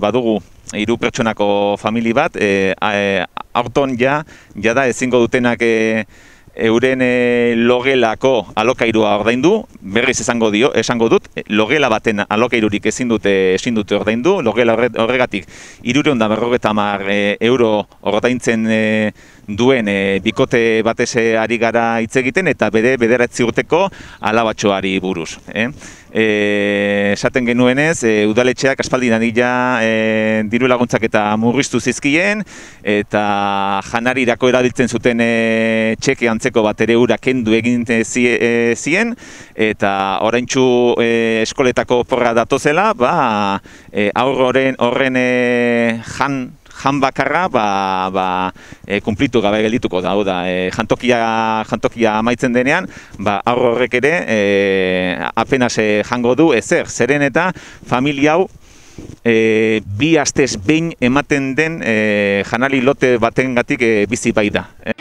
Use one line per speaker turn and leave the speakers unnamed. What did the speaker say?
Badugu, hiru pertsonako famili bat, eh, eh aurton ja, jada ezingo dutenak eh euren eh, logelako alokairua ordaindu, berriz esango dio, esango dut, eh, logela baten alokairurik ezin dute ezin dute ordaindu, logela horregatik 350 eh, euro ordaintzen e, duen e, bikote batez ari gara hitz egiten eta bere bederatzi urteko alabatxoari buruz, eh? E, esaten genuenez, udaletxeak aspaldi nadila diru laguntzak eta murriztu zizkien eta janarirako erabiltzen zuten e, txekean antzeko bat ere ura kendu egin e, zien eta oraintzu e, eskoletako porra dato zela ba e, aurroren horren e, jan bakarra ba ba e, kumplitu gabe geldituko da hau da e, jantokia jantokia amaitzen denean ba aur horrek ere e, apenas e, jango du ezer zeren eta familia hau e, bi astez behin ematen den e, janali lote batengatik e, bizi bai da